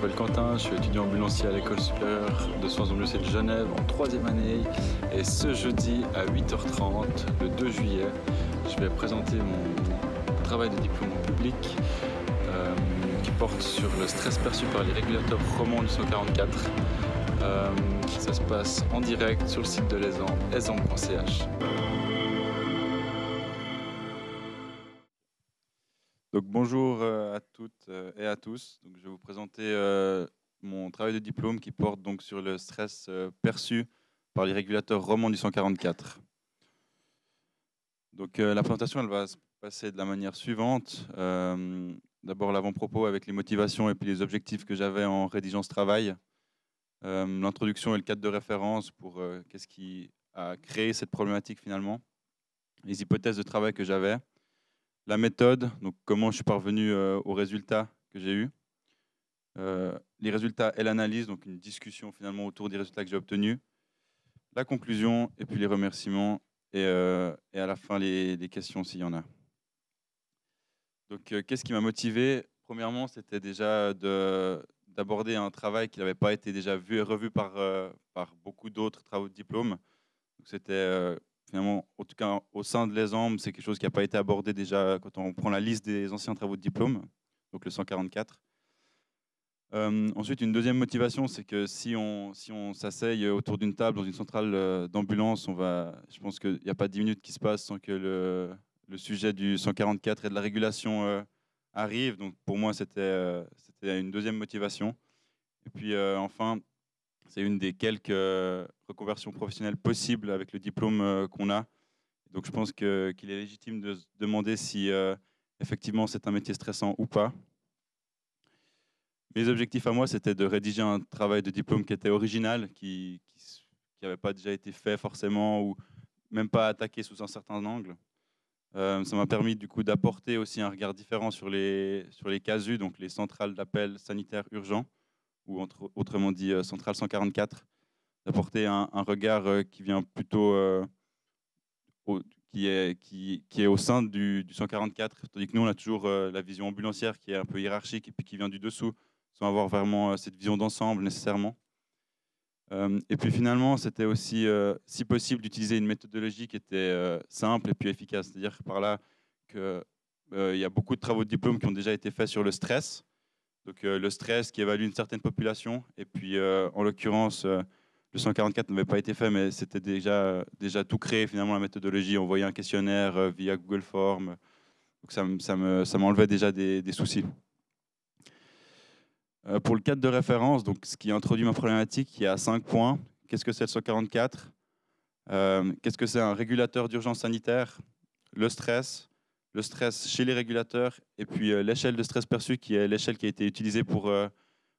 Je m'appelle Quentin, je suis étudiant ambulancier à l'école supérieure de soins ambulanciers de Genève en troisième année. Et ce jeudi à 8h30, le 2 juillet, je vais présenter mon travail de diplôme en public euh, qui porte sur le stress perçu par les régulateurs romans 144. Euh, ça se passe en direct sur le site de l'Aisan, aisan.ch bonjour euh, à toutes euh, et à tous. Donc, je vais vous présenter euh, mon travail de diplôme qui porte donc sur le stress perçu par les régulateurs romans du 144. Donc, la présentation elle va se passer de la manière suivante. D'abord l'avant-propos avec les motivations et puis les objectifs que j'avais en rédigeant ce travail. L'introduction et le cadre de référence pour qu'est-ce qui a créé cette problématique finalement. Les hypothèses de travail que j'avais la méthode, donc comment je suis parvenu euh, aux résultats que j'ai eus, euh, les résultats et l'analyse, donc une discussion finalement autour des résultats que j'ai obtenus, la conclusion et puis les remerciements et, euh, à la fin les, questions s'il y en a. Donc qu'est-ce qui m'a motivé Premièrement, c'était déjà d'aborder un travail qui n'avait pas été déjà vu et revu par, par beaucoup d'autres travaux de diplôme. C'était finalement, en tout cas au sein de l'exemple, c'est quelque chose qui n'a pas été abordé déjà quand on prend la liste des anciens travaux de diplôme, donc le 144. Euh, ensuite, une deuxième motivation, c'est que si on, si on s'asseye autour d'une table dans une centrale euh, d'ambulance, on va, je pense qu'il n'y a pas dix minutes qui se passent sans que le, sujet du 144 et de la régulation euh, arrive. Donc pour moi, c'était c'était une deuxième motivation. Et puis enfin, c'est une des quelques euh, reconversions professionnelles possibles avec le diplôme euh, qu'on a. Donc je pense qu'il est légitime de se demander si euh, effectivement c'est un métier stressant ou pas. Mes objectifs à moi, c'était de rédiger un travail de diplôme qui était original, qui n'avait pas déjà été fait forcément ou même pas attaqué sous un certain angle. ça m'a permis du coup d'apporter aussi un regard différent sur les, sur les casus, donc les centrales d'appel sanitaire urgent, ou autrement dit euh, Centrale 144, d'apporter un, regard euh, qui vient plutôt euh, qui, est, qui, est au sein du, 144, tandis que nous, on a toujours la vision ambulancière qui est un peu hiérarchique et puis qui vient du dessous, sans avoir vraiment cette vision d'ensemble nécessairement. et puis finalement, c'était aussi, si possible, d'utiliser une méthodologie qui était simple et puis efficace. C'est-à-dire par là qu'il y a beaucoup de travaux de diplôme qui ont déjà été faits sur le stress, donc euh, le stress qui évalue une certaine population. Et puis euh, en l'occurrence, euh, le 144 n'avait pas été fait, mais c'était déjà, déjà tout créé finalement la méthodologie. On voyait un questionnaire via Google Form. Donc ça, m'enlevait me, ça déjà des, soucis. pour le cadre de référence, donc ce qui introduit ma problématique, il y a cinq points. Qu'est-ce que c'est le 144 Qu'est-ce que c'est un régulateur d'urgence sanitaire Le stress, le stress chez les régulateurs et puis euh, l'échelle de stress perçu qui est l'échelle qui a été utilisée pour, euh,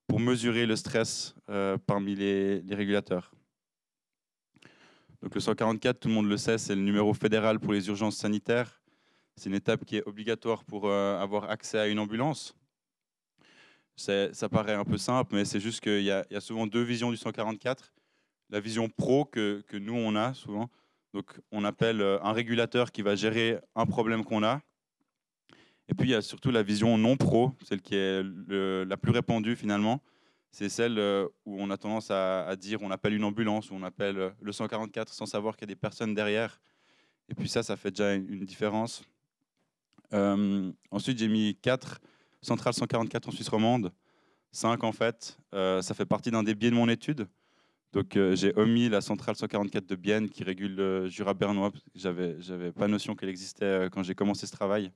pour mesurer le stress euh, parmi les, les, régulateurs. Donc le 144, tout le monde le sait, c'est le numéro fédéral pour les urgences sanitaires. C'est une étape qui est obligatoire pour avoir accès à une ambulance. Ça paraît un peu simple, mais c'est juste qu'il y, y, a souvent deux visions du 144. La vision pro que, que nous, on a souvent, donc, on appelle un régulateur qui va gérer un problème qu'on a. Et puis il y a surtout la vision non pro, celle qui est la plus répandue finalement. C'est celle euh, où on a tendance à, dire on appelle une ambulance, on appelle euh, le 144 sans savoir qu'il y a des personnes derrière. Et puis ça, ça fait déjà une différence. Euh, ensuite, j'ai mis 4 centrales 144 en Suisse romande. 5 en fait, ça fait partie d'un des biais de mon étude. Donc j'ai omis la centrale 144 de Bienne qui régule le Jura bernois, j'avais pas notion qu'elle existait quand j'ai commencé ce travail.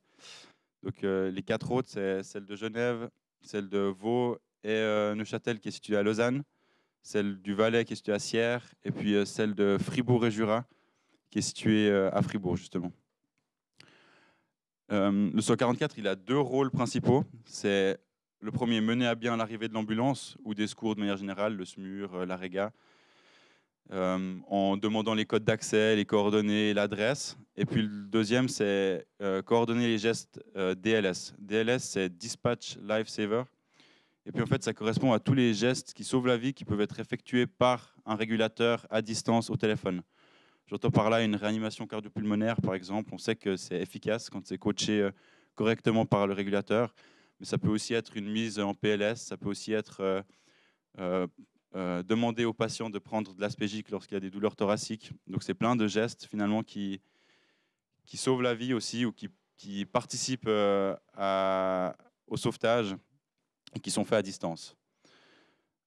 Donc euh, les quatre autres, c'est celle de Genève, celle de Vaud et euh, Neuchâtel qui est située à Lausanne, celle du Valais qui est située à Sierre, et puis euh, celle de Fribourg et Jura qui est située à Fribourg justement. le 144, il a deux rôles principaux. C'est le premier, mener à bien l'arrivée de l'ambulance ou des secours de manière générale, le SMUR, la REGA, euh, en demandant les codes d'accès, les coordonnées, l'adresse. Et puis le deuxième, c'est euh, coordonner les gestes euh, DLS. DLS, c'est Dispatch Saver. Et puis en fait, ça correspond à tous les gestes qui sauvent la vie, qui peuvent être effectués par un régulateur à distance au téléphone. J'entends par là une réanimation cardiopulmonaire, par exemple. On sait que c'est efficace quand c'est coaché correctement par le régulateur. Mais ça peut aussi être une mise en PLS, ça peut aussi être euh, demander aux patients de prendre de l'aspégique lorsqu'il y a des douleurs thoraciques. Donc c'est plein de gestes finalement qui, qui sauvent la vie aussi ou qui, participent euh, au sauvetage et qui sont faits à distance.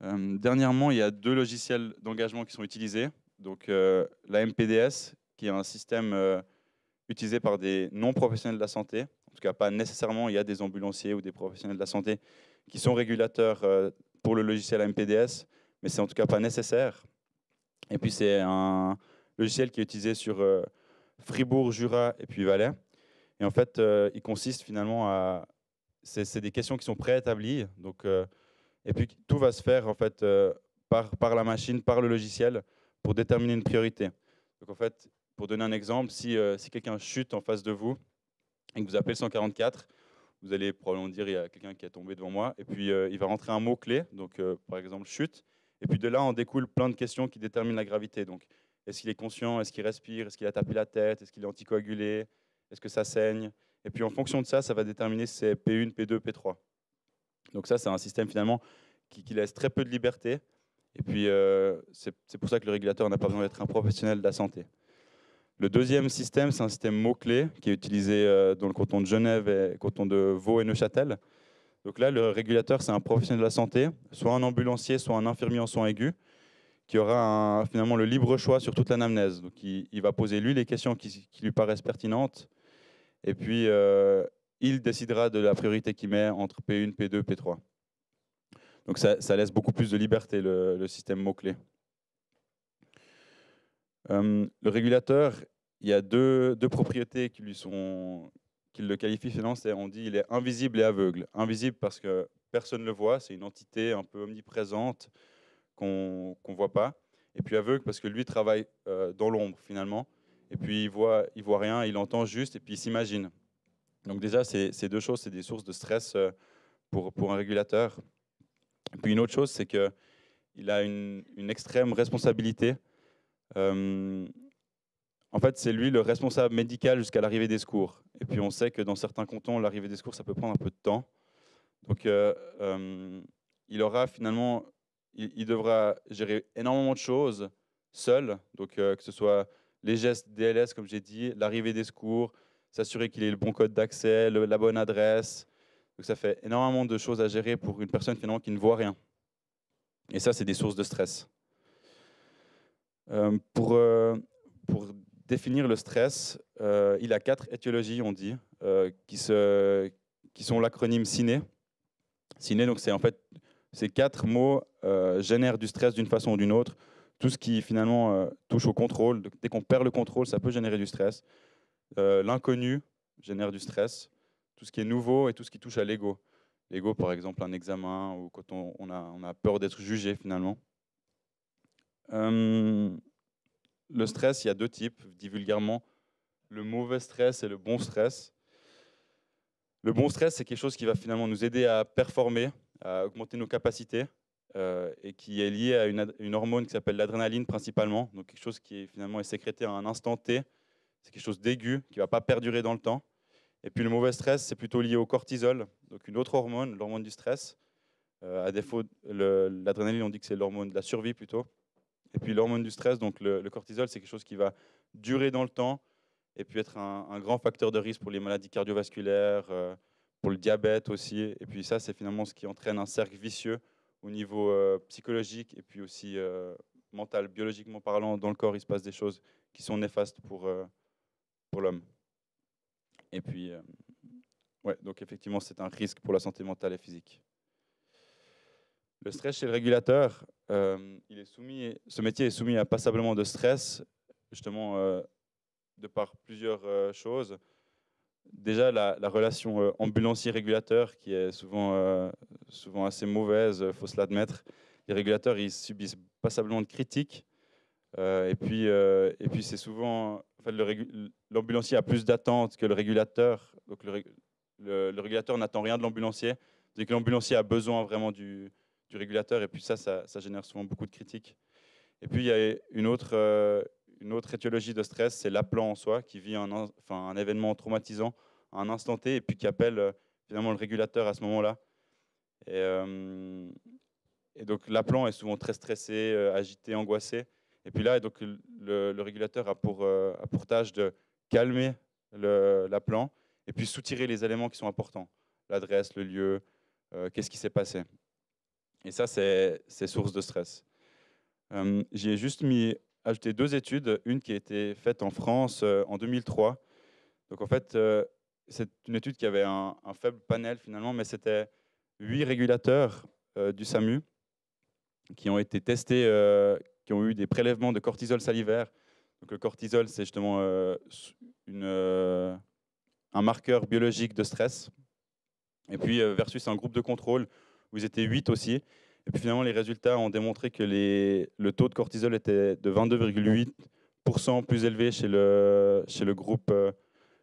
Euh, dernièrement, il y a deux logiciels d'engagement qui sont utilisés. Donc la MPDS, qui est un système utilisé par des non-professionnels de la santé. En tout cas, pas nécessairement, il y a des ambulanciers ou des professionnels de la santé qui sont régulateurs pour le logiciel MPDS, mais c'est en tout cas pas nécessaire. Et puis c'est un logiciel qui est utilisé sur euh, Fribourg, Jura et puis Valais. Et en fait, euh, il consiste finalement à... C'est des questions qui sont préétablies. Donc, euh, et puis tout va se faire en fait par, par la machine, par le logiciel, pour déterminer une priorité. Donc en fait, pour donner un exemple, si, quelqu'un chute en face de vous et que vous appelez le 144, vous allez probablement dire il y a quelqu'un qui est tombé devant moi, et puis il va rentrer un mot-clé, donc par exemple chute, et puis de là, on découle plein de questions qui déterminent la gravité. Donc, est-ce qu'il est conscient Est-ce qu'il respire Est-ce qu'il a tapé la tête Est-ce qu'il est anticoagulé Est-ce que ça saigne Et puis en fonction de ça, ça va déterminer si c'est P1, P2, P3. Donc ça, c'est un système finalement qui, laisse très peu de liberté. Et puis euh, c'est pour ça que le régulateur n'a pas besoin d'être un professionnel de la santé. Le deuxième système, c'est un système mot-clé qui est utilisé euh, dans le canton de Genève et le canton de Vaud et Neuchâtel. Donc là, le régulateur, c'est un professionnel de la santé, soit un ambulancier, soit un infirmier en soins aigus, qui aura finalement le libre choix sur toute l'anamnèse. Donc il, va poser lui les questions qui, lui paraissent pertinentes, et puis euh, il décidera de la priorité qu'il met entre P1, P2, P3. Donc ça, laisse beaucoup plus de liberté, le, système mot-clé. Euh, le régulateur, il y a deux propriétés qui lui sont, qu'il le qualifie finalement, c'est on dit il est invisible et aveugle. Invisible parce que personne ne le voit, c'est une entité un peu omniprésente qu'on ne voit pas. Et puis aveugle parce que lui travaille euh, dans l'ombre finalement. Et puis il voit, il voit rien, il entend juste et puis il s'imagine. Donc déjà, ces deux choses, c'est des sources de stress euh, pour, pour un régulateur. Et puis une autre chose, c'est qu'il a une, une, extrême responsabilité. Euh, en fait, c'est lui le responsable médical jusqu'à l'arrivée des secours. Et puis on sait que dans certains cantons, l'arrivée des secours, ça peut prendre un peu de temps. Donc euh, euh, il aura finalement, il, devra gérer énormément de choses seul. Donc euh, que ce soit les gestes DLS, comme j'ai dit, l'arrivée des secours, s'assurer qu'il ait le bon code d'accès, la bonne adresse. Donc ça fait énormément de choses à gérer pour une personne finalement qui ne voit rien. Et ça, c'est des sources de stress. pour, pour définir le stress, euh, il a quatre étiologies, on dit, euh, qui, se, qui sont l'acronyme CINÉ. CINÉ, donc c'est en fait ces quatre mots euh, génèrent du stress d'une façon ou d'une autre. Tout ce qui finalement euh, touche au contrôle, dès qu'on perd le contrôle, ça peut générer du stress. L'inconnu génère du stress. Tout ce qui est nouveau et tout ce qui touche à l'ego. L'ego, par exemple, un examen ou quand on, a, on a, peur d'être jugé finalement. Hum le stress, il y a deux types, dit vulgairement, le mauvais stress et le bon stress. Le bon stress, c'est quelque chose qui va finalement nous aider à performer, à augmenter nos capacités, euh, et qui est lié à une, hormone qui s'appelle l'adrénaline principalement, donc quelque chose qui est, finalement est sécrété à un instant T, c'est quelque chose d'aigu, qui ne va pas perdurer dans le temps. Et puis le mauvais stress, c'est plutôt lié au cortisol, donc une autre hormone, l'hormone du stress. Euh, à défaut, l'adrénaline, on dit que c'est l'hormone de la survie plutôt. Et puis l'hormone du stress, donc le, cortisol, c'est quelque chose qui va durer dans le temps et puis être un, grand facteur de risque pour les maladies cardiovasculaires, euh, pour le diabète aussi. Et puis ça, c'est finalement ce qui entraîne un cercle vicieux au niveau euh, psychologique et puis aussi euh, mental, biologiquement parlant, dans le corps, il se passe des choses qui sont néfastes pour, pour l'homme. Et puis, ouais, donc effectivement, c'est un risque pour la santé mentale et physique. Le stress chez le régulateur, euh, il est soumis, ce métier est soumis à passablement de stress, justement euh, de par plusieurs euh, choses. Déjà, la, relation ambulancier-régulateur qui est souvent, souvent assez mauvaise, il faut se l'admettre. Les régulateurs, ils subissent passablement de critiques. et puis, et puis c'est souvent. Enfin, l'ambulancier a plus d'attentes que le régulateur. Donc, le, régulateur n'attend rien de l'ambulancier. C'est que l'ambulancier a besoin vraiment du, du régulateur. Et puis ça, ça, génère souvent beaucoup de critiques. Et puis il y a une autre, euh, une autre étiologie de stress, c'est l'appelant en soi, qui vit un, un événement traumatisant à un instant T et puis qui appelle euh, finalement le régulateur à ce moment-là. Et, euh, donc l'appelant est souvent très stressé, agité, angoissé. Et puis là, donc, le, régulateur a pour, tâche de calmer l'appelant et puis soutirer les éléments qui sont importants, l'adresse, le lieu, qu'est-ce qui s'est passé. Et ça, c'est source de stress. Euh, J'ai juste mis, ajouté deux études, une qui a été faite en France euh, en 2003. Donc en fait, euh, c'est une étude qui avait un, faible panel finalement, mais c'était huit régulateurs du SAMU qui ont été testés, qui ont eu des prélèvements de cortisol salivaire. Donc le cortisol, c'est justement un marqueur biologique de stress. Et puis versus un groupe de contrôle vous étiez 8 aussi. Et puis finalement, les résultats ont démontré que le taux de cortisol était de 22,8% plus élevé chez le, chez le groupe euh,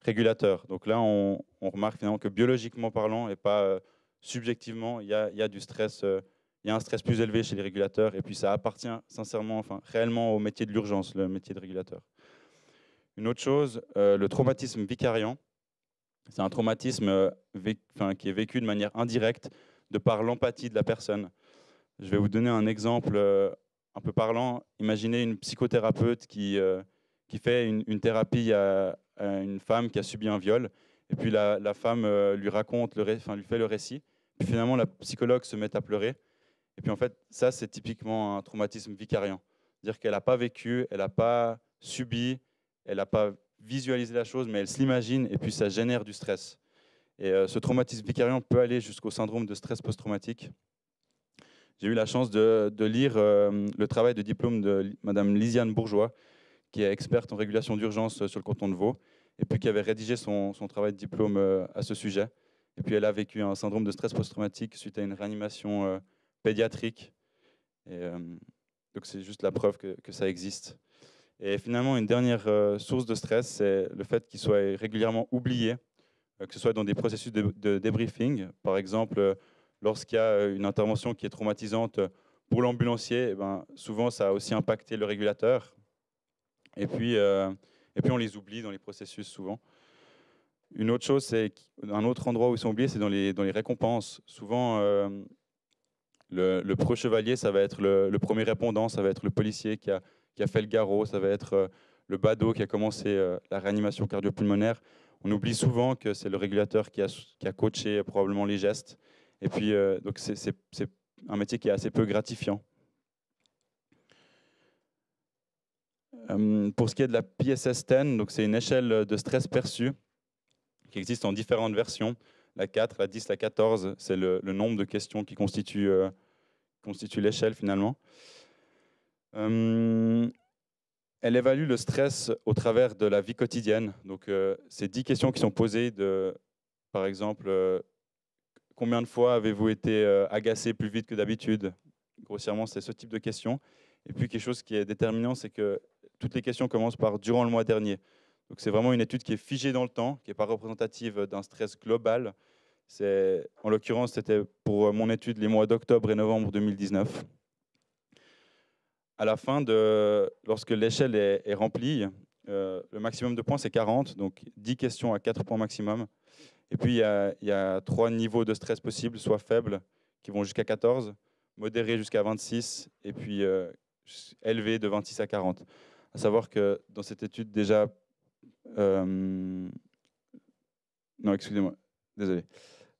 régulateur. Donc là, on, remarque finalement que biologiquement parlant et pas euh, subjectivement, il y a, du stress. Euh, il y a un stress plus élevé chez les régulateurs et puis ça appartient sincèrement, enfin réellement au métier de l'urgence, le métier de régulateur. Une autre chose, le traumatisme vicariant, c'est un traumatisme qui est vécu de manière indirecte de par l'empathie de la personne. Je vais vous donner un exemple euh, un peu parlant. Imaginez une psychothérapeute qui, euh, fait une, thérapie à, une femme qui a subi un viol, et puis la, femme euh, lui raconte, le lui fait le récit, puis finalement la psychologue se met à pleurer. Et puis en fait, ça, c'est typiquement un traumatisme vicariant. C'est-à-dire qu'elle n'a pas vécu, elle n'a pas subi, elle n'a pas visualisé la chose, mais elle s'imagine, et puis ça génère du stress. Et euh, ce traumatisme vicariant peut aller jusqu'au syndrome de stress post-traumatique. J'ai eu la chance de, lire euh, le travail de diplôme de Madame Lisiane Bourgeois, qui est experte en régulation d'urgence euh, sur le canton de Vaud, et puis qui avait rédigé son, travail de diplôme à ce sujet. Et puis elle a vécu un syndrome de stress post-traumatique suite à une réanimation pédiatrique. Et, donc c'est juste la preuve que, ça existe. Et finalement, une dernière source de stress, c'est le fait qu'il soit régulièrement oublié euh, que ce soit dans des processus de, débriefing, par exemple, euh, lorsqu'il y a euh, une intervention qui est traumatisante pour l'ambulancier, eh ben, souvent ça a aussi impacté le régulateur. Et puis, et puis on les oublie dans les processus souvent. Une autre chose, c'est un autre endroit où ils sont oubliés, c'est dans les, dans les récompenses. Souvent, le, le chevalier ça va être le, premier répondant, ça va être le policier qui a, fait le garrot, ça va être le badaud qui a commencé la réanimation cardiopulmonaire on oublie souvent que c'est le régulateur qui a, coaché probablement les gestes. Et puis, euh, donc c'est un métier qui est assez peu gratifiant. Euh, pour ce qui est de la PSS 10, c'est une échelle de stress perçu qui existe en différentes versions. La 4, la 10, la 14, c'est le, nombre de questions qui constitue, euh, constitue l'échelle finalement. Elle évalue le stress au travers de la vie quotidienne. Donc, euh, c'est dix questions qui sont posées de, par exemple, euh, combien de fois avez-vous été euh, agacé plus vite que d'habitude Grossièrement, c'est ce type de questions. Et puis, quelque chose qui est déterminant, c'est que toutes les questions commencent par durant le mois dernier. Donc, c'est vraiment une étude qui est figée dans le temps, qui n'est pas représentative d'un stress global. En l'occurrence, c'était pour mon étude les mois d'octobre et novembre 2019 à la fin de, lorsque l'échelle est, remplie, euh, le maximum de points, c'est 40, donc 10 questions à 4 points maximum. Et puis, il y, a, trois niveaux de stress possibles, soit faibles, qui vont jusqu'à 14, modérés jusqu'à 26, et puis euh, élevés de 26 à 40. À savoir que dans cette étude, déjà... Euh, non, excusez-moi, désolé.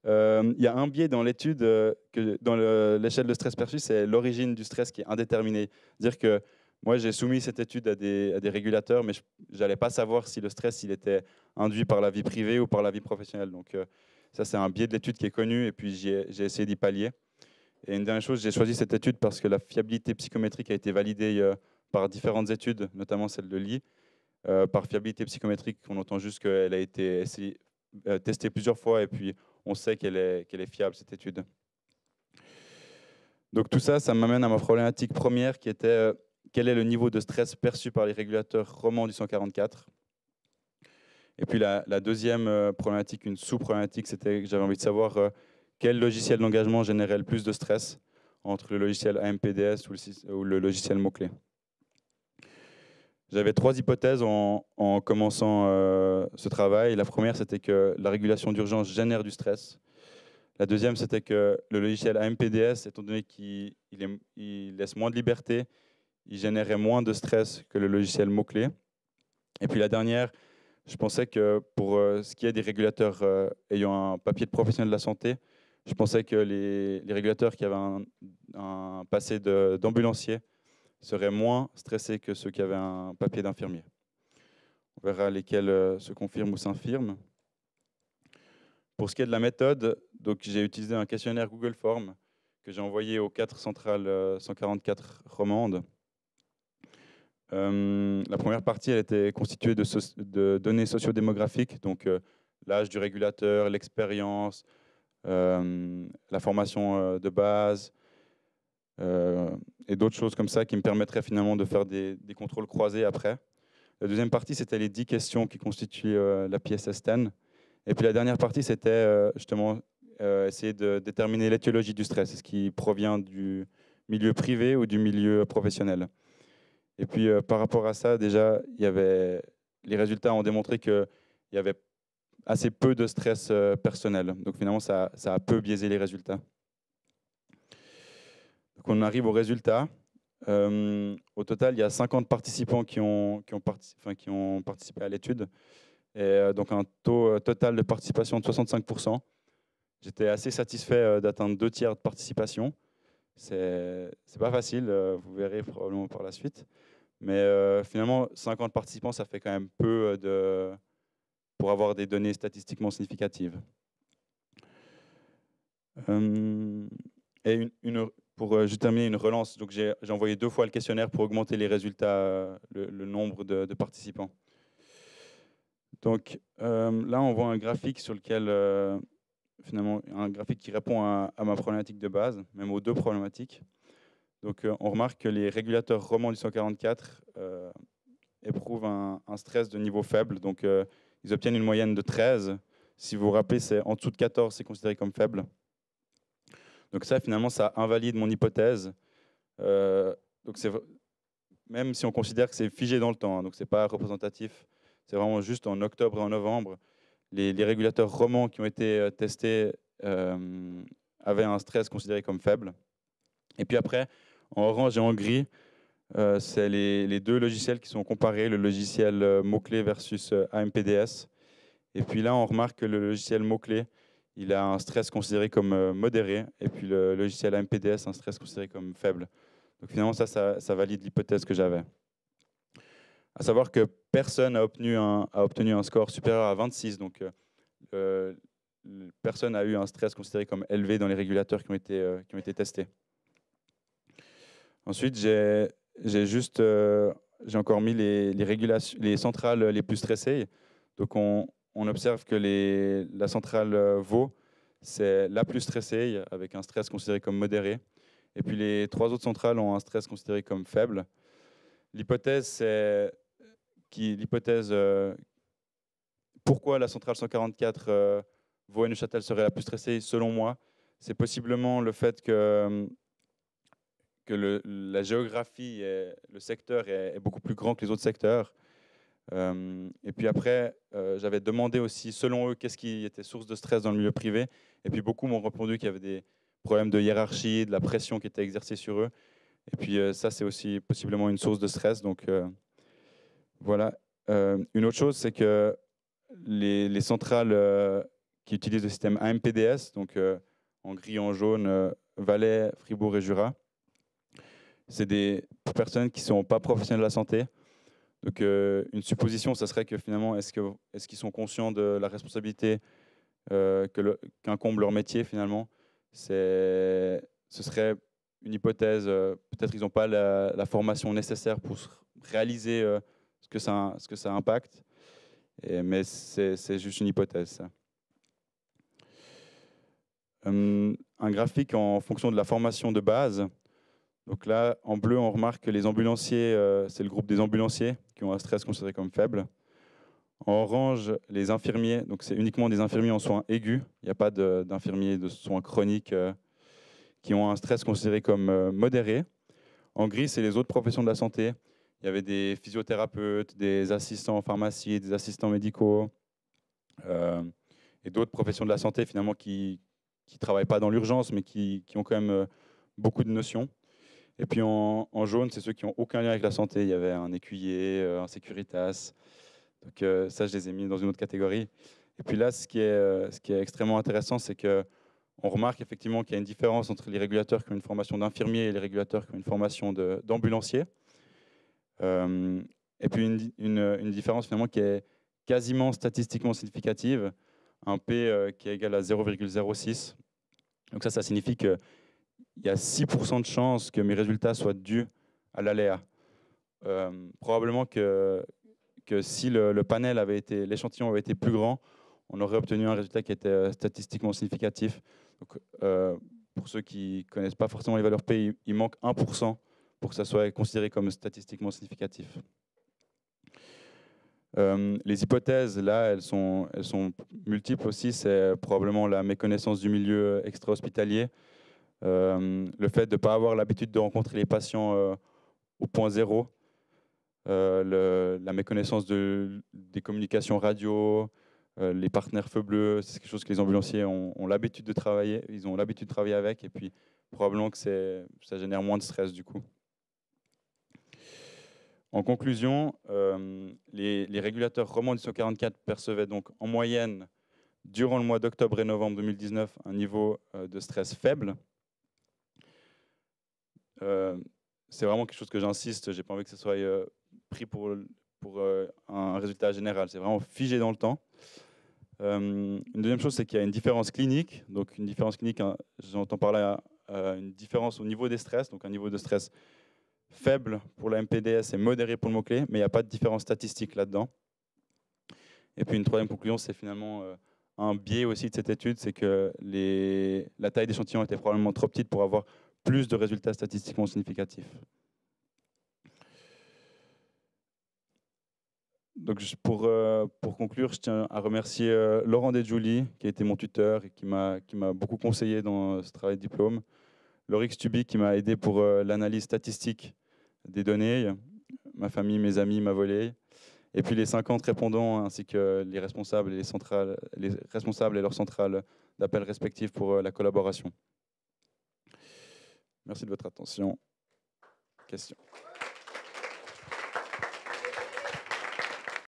Euh, il y a un biais dans l'étude, euh, que dans l'échelle de stress perçu, c'est l'origine du stress qui est indéterminée. c'est à Dire que moi, j'ai soumis cette étude à des, régulateurs, mais je n'allais pas savoir si le stress il était induit par la vie privée ou par la vie professionnelle. Donc, euh, ça, c'est un biais de l'étude qui est connu, et puis j'ai essayé d'y pallier. Et une dernière chose, j'ai choisi cette étude parce que la fiabilité psychométrique a été validée par différentes études, notamment celle de Lee. par fiabilité psychométrique, on entend juste qu'elle a été testée plusieurs fois, et puis on sait qu'elle est, fiable, cette étude. Donc tout ça, ça m'amène à ma problématique première qui était euh, quel est le niveau de stress perçu par les régulateurs romans du 144 Et puis la, deuxième euh, problématique, une sous-problématique, c'était que j'avais envie de savoir euh, quel logiciel d'engagement générait le plus de stress entre le logiciel AMPDS ou le, ou le logiciel mot-clé. J'avais trois hypothèses en, commençant euh, ce travail. La première, c'était que la régulation d'urgence génère du stress. La deuxième, c'était que le logiciel AMPDS, étant donné qu'il laisse moins de liberté, il générait moins de stress que le logiciel mot-clé. Et puis la dernière, je pensais que pour euh, ce qui est des régulateurs euh, ayant un papier de professionnel de la santé, je pensais que les, régulateurs qui avaient un passé d'ambulancier seraient moins stressés que ceux qui avaient un papier d'infirmier. On verra lesquels euh, se confirment ou s'infirment. Pour ce qui est de la méthode, j'ai utilisé un questionnaire Google Form que j'ai envoyé aux quatre centrales 144 euh, romandes. Euh, la première partie, était constituée de, de données sociodémographiques, donc l'âge du régulateur, l'expérience, la formation de base, euh, et d'autres choses comme ça qui me permettraient finalement de faire des, contrôles croisés après. La deuxième partie, c'était les 10 questions qui constituent euh, la pièce S10. Et puis la dernière partie, c'était euh, justement essayer de déterminer l'étiologie du stress, ce qui provient du milieu privé ou du milieu professionnel. Et puis par rapport à ça, déjà, il y avait... les résultats ont démontré qu'il y avait assez peu de stress personnel. Donc finalement, ça a peu biaisé les résultats qu'on arrive au résultat. Euh, au total, il y a 50 participants qui ont, participé, à l'étude, et euh, donc un taux euh, total de participation de 65%. J'étais assez satisfait d'atteindre deux tiers de participation. C'est pas facile, vous verrez probablement par la suite. Mais finalement, 50 participants, ça fait quand même peu de, pour avoir des données statistiquement significatives. et une, pour euh, terminer une relance, donc j'ai envoyé deux fois le questionnaire pour augmenter les résultats, euh, le, nombre de, participants. Donc euh, là, on voit un graphique sur lequel, finalement, un graphique qui répond à, ma problématique de base, même aux deux problématiques. Donc on remarque que les régulateurs romans du 144 éprouvent un, stress de niveau faible, donc ils obtiennent une moyenne de 13. Si vous vous rappelez, c'est en dessous de 14, c'est considéré comme faible. Donc ça, finalement, ça invalide mon hypothèse. Euh, donc même si on considère que c'est figé dans le temps, hein, donc donc n'est pas représentatif. C'est vraiment juste en octobre et en novembre, les, régulateurs romans qui ont été euh, testés euh, avaient un stress considéré comme faible. Et puis après, en orange et en gris, c'est les, les, deux logiciels qui sont comparés, le logiciel mot-clé versus AMPDS. Et puis là, on remarque que le logiciel mot-clé il a un stress considéré comme euh, modéré, et puis le logiciel AMPDS, un stress considéré comme faible. Donc finalement, ça, ça, valide l'hypothèse que j'avais. À savoir que personne n'a obtenu un, a obtenu un score supérieur à 26, donc euh, personne n'a eu un stress considéré comme élevé dans les régulateurs qui ont été, euh, qui ont été testés. Ensuite, j'ai juste, j'ai encore mis les, les, les centrales les plus stressées. Donc on, on observe que la centrale euh, Vaux, c'est la plus stressée, avec un stress considéré comme modéré. Et puis les trois autres centrales ont un stress considéré comme faible. L'hypothèse, c'est euh, l'hypothèse euh, pourquoi la centrale 144 Vaux et Neuchâtel serait la plus stressée, selon moi, c'est possiblement le fait que, que la géographie, et le secteur est beaucoup plus grand que les autres secteurs euh, et puis après, euh, j'avais demandé aussi, selon eux, qu'est-ce qui était source de stress dans le milieu privé. Et puis beaucoup m'ont répondu qu'il y avait des problèmes de hiérarchie, de la pression qui était exercée sur eux. Et puis euh, ça, c'est aussi possiblement une source de stress. Donc voilà. une autre chose, c'est que les, les centrales qui utilisent le système AMPDS, donc en gris, en jaune, Valais, Fribourg et Jura, c'est des personnes qui ne sont pas professionnelles de la santé donc euh, une supposition, ça serait que finalement, est-ce qu'ils est sont conscients de la responsabilité euh, qu'incombe leur métier finalement Ce serait une hypothèse, euh, peut-être qu'ils n'ont pas la, formation nécessaire pour réaliser ce, que ça, ce que ça impacte, mais c'est juste une hypothèse. Hum, un graphique en fonction de la formation de base donc là, en bleu, on remarque que les ambulanciers, euh, c'est le groupe des ambulanciers qui ont un stress considéré comme faible. En orange, les infirmiers, donc c'est uniquement des infirmiers en soins aigus. Il n'y a pas d'infirmiers de, soins chroniques euh, qui ont un stress considéré comme euh, modéré. En gris, c'est les autres professions de la santé. Il y avait des physiothérapeutes, des assistants en pharmacie, des assistants médicaux et d'autres professions de la santé finalement qui ne travaillent pas dans l'urgence mais qui, ont quand même beaucoup de notions. Et puis en, jaune, c'est ceux qui n'ont aucun lien avec la santé. Il y avait un écuyer, euh, un sécuritas. Donc euh, ça, je les ai mis dans une autre catégorie. Et puis là, ce qui est, euh, ce qui est extrêmement intéressant, c'est que on remarque effectivement qu'il y a une différence entre les régulateurs qui ont une formation d'infirmier et les régulateurs qui ont une formation d'ambulancier. et puis une, une, différence finalement qui est quasiment statistiquement significative, un P qui est égal à 0,06. Donc ça, ça signifie que il y a 6% de chances que mes résultats soient dus à l'aléa. Euh, probablement que, si le, panel avait été, l'échantillon avait été plus grand, on aurait obtenu un résultat qui était euh, statistiquement significatif. Donc, euh, pour ceux qui ne connaissent pas forcément les valeurs P, il manque 1% pour que ça soit considéré comme statistiquement significatif. les hypothèses, là, elles sont, elles sont multiples aussi. C'est probablement la méconnaissance du milieu extra-hospitalier. Euh, le fait de ne pas avoir l'habitude de rencontrer les patients euh, au point zéro, euh, la méconnaissance des communications radio, les partenaires feu bleu, c'est quelque chose que les ambulanciers ont, l'habitude de travailler, ils ont l'habitude de travailler avec, et puis probablement que ça génère moins de stress du coup. En conclusion, les, régulateurs romans du 144 percevaient donc en moyenne, durant le mois d'octobre et novembre 2019, un niveau de stress faible, euh, c'est vraiment quelque chose que j'insiste. J'ai pas envie que ce soit euh, pris pour, pour euh, un résultat général. C'est vraiment figé dans le temps. une deuxième chose, c'est qu'il y a une différence clinique. Donc, une différence clinique, hein, j'entends parler d'une une différence au niveau des stress, donc un niveau de stress faible pour la MPDS et modéré pour le mot-clé, mais il n'y a pas de différence statistique là-dedans. Et puis une troisième conclusion, c'est finalement un biais aussi de cette étude, c'est que les, la taille d'échantillon était probablement trop petite pour avoir plus de résultats statistiquement significatifs. Euh, pour, conclure, je tiens à remercier euh, Laurent Julie qui a été mon tuteur et qui m'a beaucoup conseillé dans ce travail de diplôme. Lorix Tubi, qui m'a aidé pour euh, l'analyse statistique des données. Ma famille, mes amis, ma volée. Et puis les 50 répondants, ainsi que les responsables et, les centrales, les responsables et leurs centrales d'appel respectifs pour la collaboration. Merci de votre attention. Questions